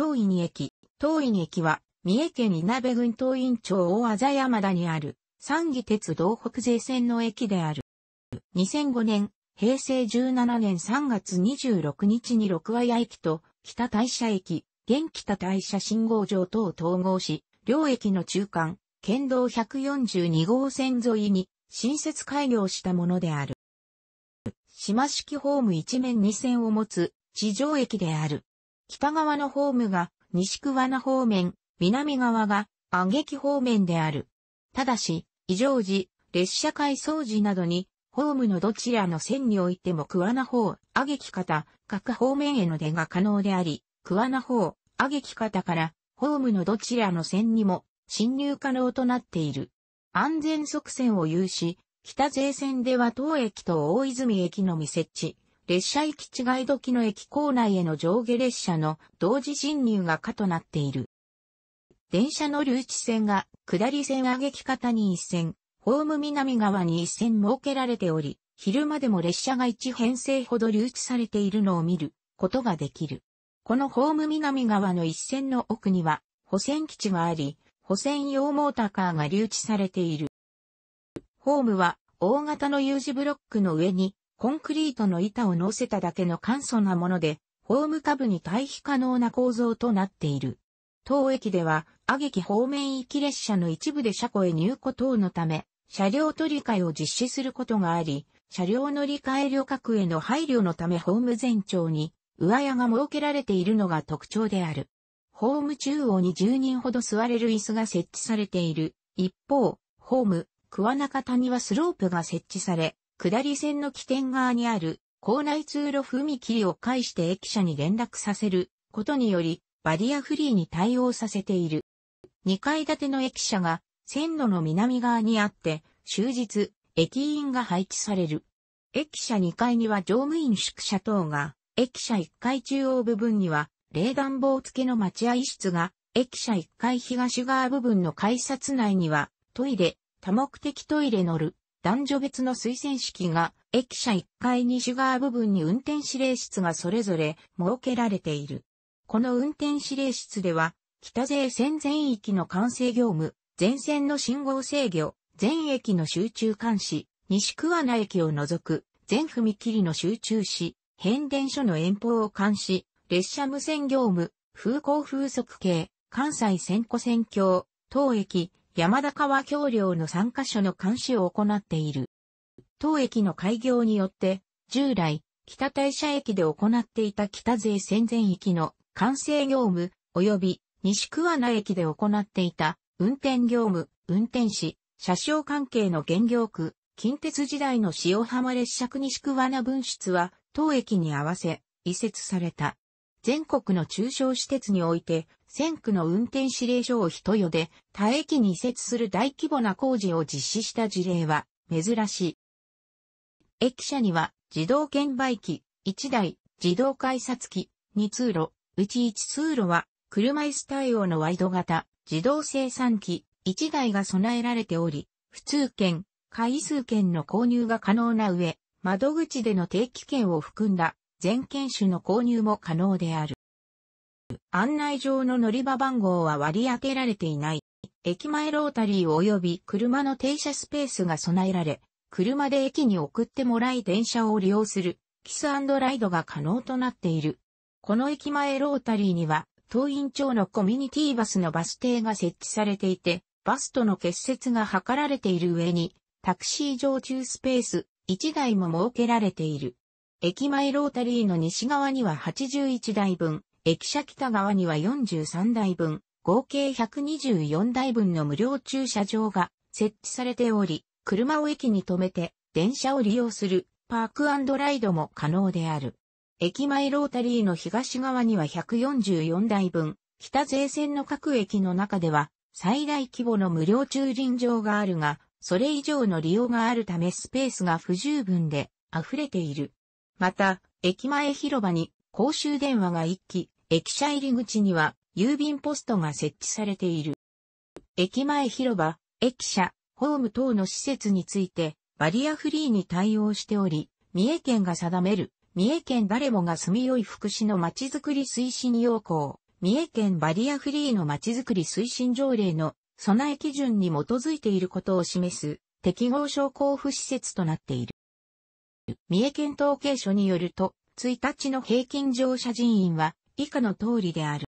東院駅。東院駅は、三重県稲部郡東院町大麻山田にある、三義鉄道北西線の駅である。2005年、平成17年3月26日に六和屋駅と北大社駅、現北大社信号場等を統合し、両駅の中間、県道142号線沿いに新設開業したものである。島式ホーム一面二線を持つ地上駅である。北側のホームが西桑名方面、南側が安劇方面である。ただし、異常時、列車回送時などに、ホームのどちらの線においても桑名方、安劇方、各方面への出が可能であり、桑名方、安劇方から、ホームのどちらの線にも進入可能となっている。安全側線を有し、北勢線では当駅と大泉駅のみ設置。列車行き違い時の駅構内への上下列車の同時進入が可となっている。電車の留置線が下り線上げ方に一線、ホーム南側に一線設けられており、昼間でも列車が一編成ほど留置されているのを見ることができる。このホーム南側の一線の奥には補線基地があり、補線用モーターカーが留置されている。ホームは大型の U 字ブロックの上にコンクリートの板を乗せただけの簡素なもので、ホーム下部に対比可能な構造となっている。当駅では、阿劇方面行き列車の一部で車庫へ入庫等のため、車両取り替えを実施することがあり、車両乗り換え旅客への配慮のためホーム全長に、上屋が設けられているのが特徴である。ホーム中央に10人ほど座れる椅子が設置されている。一方、ホーム、桑中谷はスロープが設置され、下り線の起点側にある校内通路踏切を介して駅舎に連絡させることにより、バリアフリーに対応させている。2階建ての駅舎が線路の南側にあって、終日、駅員が配置される。駅舎2階には乗務員宿舎等が、駅舎1階中央部分には、冷暖房付けの待合室が、駅舎1階東側部分の改札内には、トイレ、多目的トイレ乗る、男女別の推薦式が、駅舎1階西側部分に運転指令室がそれぞれ設けられている。この運転指令室では、北税線全域の管制業務、全線の信号制御、全駅の集中監視、西桑名駅を除く、全踏切の集中し、変電所の遠方を監視、列車無線業務、風光風速計、関西線古線橋、当駅、山田川橋梁の3カ所の監視を行っている。当駅の開業によって、従来、北大社駅で行っていた北税戦前駅の完成業務、及び西桑名駅で行っていた運転業務、運転士、車掌関係の原業区、近鉄時代の塩浜列車区西桑名分室は、当駅に合わせ、移設された。全国の中小施設において、線区の運転指令所を人よで、他駅に移設する大規模な工事を実施した事例は、珍しい。駅舎には、自動券売機、1台、自動改札機、2通路、うち1通路は、車椅子対応のワイド型、自動生産機、1台が備えられており、普通券、回数券の購入が可能な上、窓口での定期券を含んだ全犬種の購入も可能である。案内上の乗り場番号は割り当てられていない。駅前ロータリー及び車の停車スペースが備えられ、車で駅に送ってもらい電車を利用する、キスライドが可能となっている。この駅前ロータリーには、東院町のコミュニティバスのバス停が設置されていて、バスとの結節が図られている上に、タクシー常駐スペース1台も設けられている。駅前ロータリーの西側には81台分、駅舎北側には43台分、合計124台分の無料駐車場が設置されており、車を駅に停めて電車を利用するパークライドも可能である。駅前ロータリーの東側には144台分、北税線の各駅の中では最大規模の無料駐輪場があるが、それ以上の利用があるためスペースが不十分で溢れている。また、駅前広場に公衆電話が1機、駅舎入り口には郵便ポストが設置されている。駅前広場、駅舎、ホーム等の施設についてバリアフリーに対応しており、三重県が定める三重県誰もが住みよい福祉のまちづくり推進要項、三重県バリアフリーのまちづくり推進条例の備え基準に基づいていることを示す適合症交付施設となっている。三重県統計所によると、1日の平均乗車人員は以下の通りである。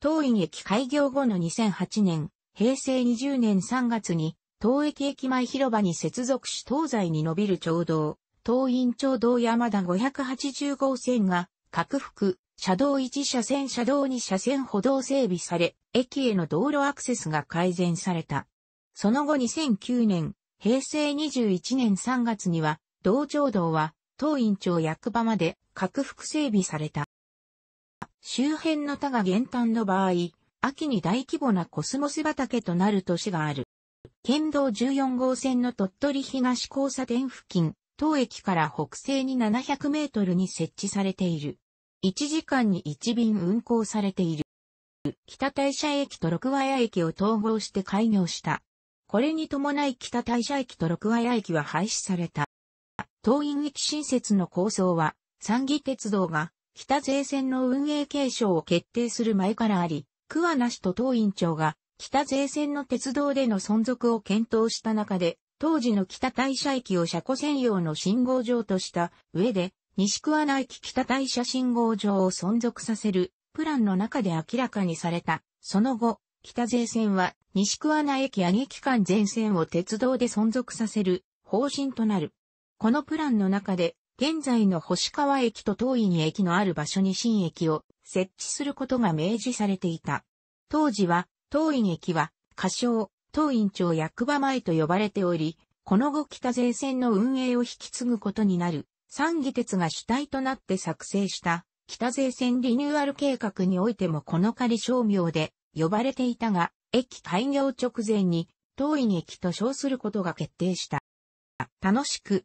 当院駅開業後の2008年、平成20年3月に、当駅駅前広場に接続し東西に伸びる町道、当院町道山田580号線が、拡幅、車道1車線車道2車線歩道整備され、駅への道路アクセスが改善された。その後2009年、平成21年3月には、道場道は、当院長役場まで拡幅整備された。周辺の他が減反の場合、秋に大規模なコスモス畑となる都市がある。県道14号線の鳥取東交差点付近、当駅から北西に700メートルに設置されている。1時間に1便運行されている。北大社駅と六和屋駅を統合して開業した。これに伴い北大社駅と六和屋駅は廃止された。東院駅新設の構想は、三義鉄道が北税線の運営継承を決定する前からあり、桑名市と東院長が北税線の鉄道での存続を検討した中で、当時の北大社駅を車庫専用の信号場とした上で、西桑名駅北大社信号場を存続させるプランの中で明らかにされた。その後、北税線は西桑名駅上木期間全線を鉄道で存続させる方針となる。このプランの中で、現在の星川駅と東に駅のある場所に新駅を設置することが明示されていた。当時は、東院駅は、仮称、東院町役場前と呼ばれており、この後北前線の運営を引き継ぐことになる、三義鉄が主体となって作成した北税線リニューアル計画においてもこの仮商名で呼ばれていたが、駅開業直前に、東院駅と称することが決定した。楽しく、